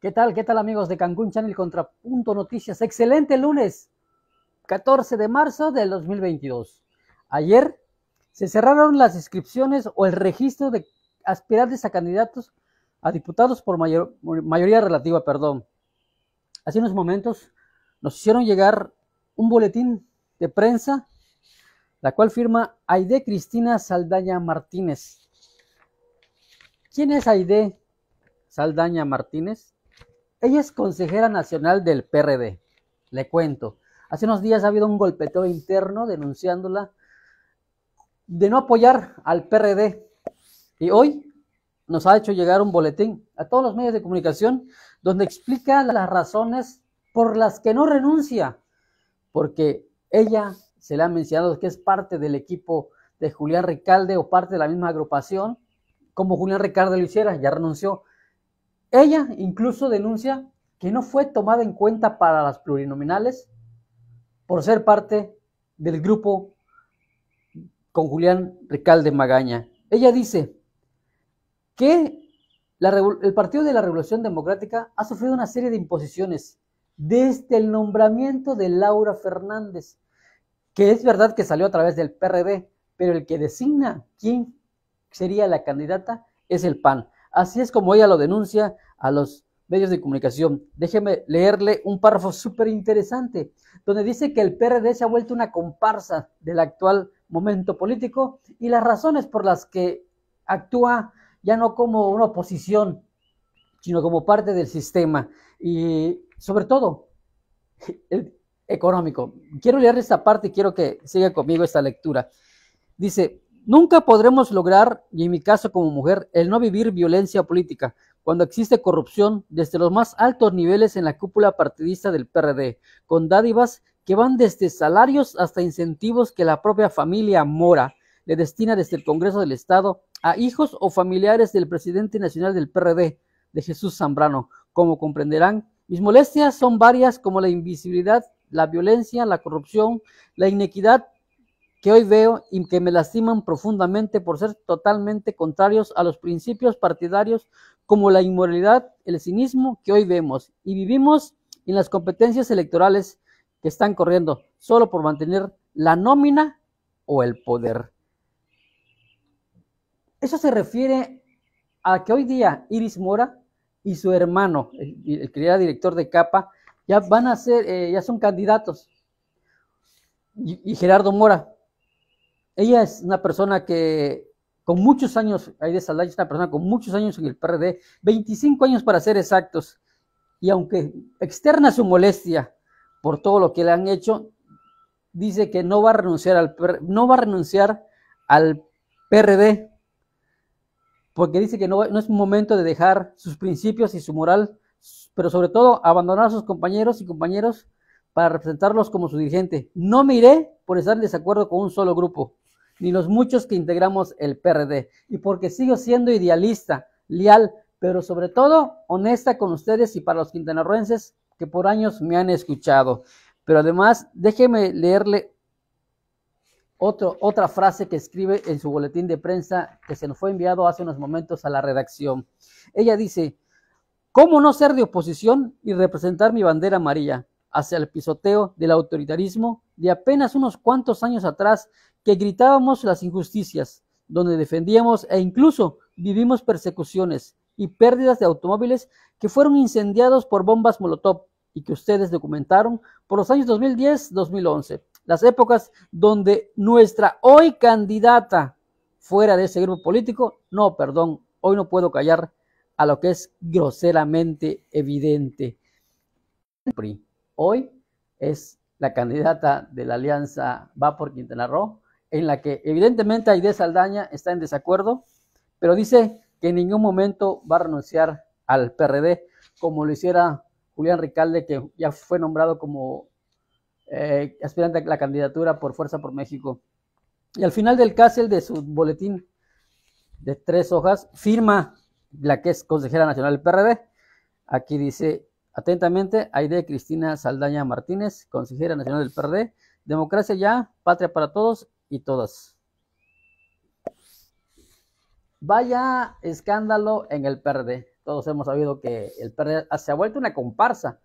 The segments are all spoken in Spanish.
¿Qué tal? ¿Qué tal amigos de Cancún Channel Contrapunto Noticias? Excelente lunes, 14 de marzo del 2022. Ayer se cerraron las inscripciones o el registro de aspirantes a candidatos a diputados por mayoría relativa, perdón. Hace unos momentos nos hicieron llegar un boletín de prensa, la cual firma Aide Cristina Saldaña Martínez. ¿Quién es Aide Saldaña Martínez? Ella es consejera nacional del PRD. Le cuento, hace unos días ha habido un golpeteo interno denunciándola de no apoyar al PRD. Y hoy nos ha hecho llegar un boletín a todos los medios de comunicación donde explica las razones por las que no renuncia, porque ella se le ha mencionado que es parte del equipo de Julián Ricalde o parte de la misma agrupación, como Julián Ricalde lo hiciera, ya renunció. Ella incluso denuncia que no fue tomada en cuenta para las plurinominales por ser parte del grupo con Julián Recalde Magaña. Ella dice que el Partido de la Revolución Democrática ha sufrido una serie de imposiciones desde el nombramiento de Laura Fernández, que es verdad que salió a través del PRD, pero el que designa quién sería la candidata es el PAN. Así es como ella lo denuncia a los medios de comunicación. Déjeme leerle un párrafo súper interesante, donde dice que el PRD se ha vuelto una comparsa del actual momento político y las razones por las que actúa ya no como una oposición, sino como parte del sistema y sobre todo el económico. Quiero leer esta parte y quiero que siga conmigo esta lectura. Dice, Nunca podremos lograr, y en mi caso como mujer, el no vivir violencia política cuando existe corrupción desde los más altos niveles en la cúpula partidista del PRD, con dádivas que van desde salarios hasta incentivos que la propia familia Mora le destina desde el Congreso del Estado a hijos o familiares del presidente nacional del PRD, de Jesús Zambrano. Como comprenderán, mis molestias son varias como la invisibilidad, la violencia, la corrupción, la inequidad que hoy veo y que me lastiman profundamente por ser totalmente contrarios a los principios partidarios como la inmoralidad, el cinismo que hoy vemos y vivimos en las competencias electorales que están corriendo solo por mantener la nómina o el poder. Eso se refiere a que hoy día Iris Mora y su hermano, el, el que director de Capa, ya van a ser, eh, ya son candidatos. y Gerardo Mora, ella es una persona que con muchos años, Aide Saldaña es una persona con muchos años en el PRD, 25 años para ser exactos, y aunque externa su molestia por todo lo que le han hecho, dice que no va a renunciar al, no va a renunciar al PRD, porque dice que no, no es momento de dejar sus principios y su moral, pero sobre todo abandonar a sus compañeros y compañeras para representarlos como su dirigente. No me iré por estar en desacuerdo con un solo grupo ni los muchos que integramos el PRD, y porque sigo siendo idealista, leal, pero sobre todo honesta con ustedes y para los quintanarruenses que por años me han escuchado. Pero además, déjeme leerle otro, otra frase que escribe en su boletín de prensa que se nos fue enviado hace unos momentos a la redacción. Ella dice, ¿cómo no ser de oposición y representar mi bandera amarilla? hacia el pisoteo del autoritarismo de apenas unos cuantos años atrás que gritábamos las injusticias, donde defendíamos e incluso vivimos persecuciones y pérdidas de automóviles que fueron incendiados por bombas Molotov y que ustedes documentaron por los años 2010-2011, las épocas donde nuestra hoy candidata fuera de ese grupo político, no, perdón, hoy no puedo callar a lo que es groseramente evidente hoy es la candidata de la alianza Va por Quintana Roo, en la que evidentemente Aide Saldaña está en desacuerdo, pero dice que en ningún momento va a renunciar al PRD, como lo hiciera Julián Ricalde, que ya fue nombrado como eh, aspirante a la candidatura por Fuerza por México. Y al final del casel de su boletín de tres hojas, firma la que es consejera nacional del PRD. Aquí dice, Atentamente, Aide Cristina Saldaña Martínez, consejera nacional del PRD. Democracia ya, patria para todos y todas. Vaya escándalo en el PRD. Todos hemos sabido que el PRD se ha vuelto una comparsa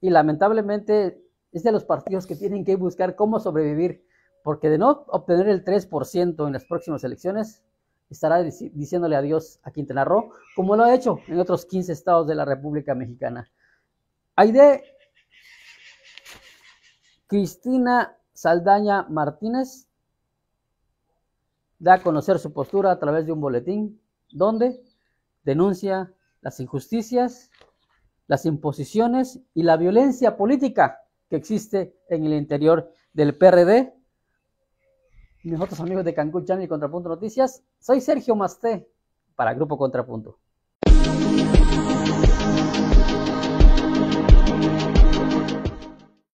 y lamentablemente es de los partidos que tienen que buscar cómo sobrevivir, porque de no obtener el 3% en las próximas elecciones, estará diciéndole adiós a Quintana Roo, como lo ha hecho en otros 15 estados de la República Mexicana. Aide Cristina Saldaña Martínez da a conocer su postura a través de un boletín donde denuncia las injusticias, las imposiciones y la violencia política que existe en el interior del PRD. otros amigos de Cancún Channel y Contrapunto Noticias, soy Sergio Masté para Grupo Contrapunto.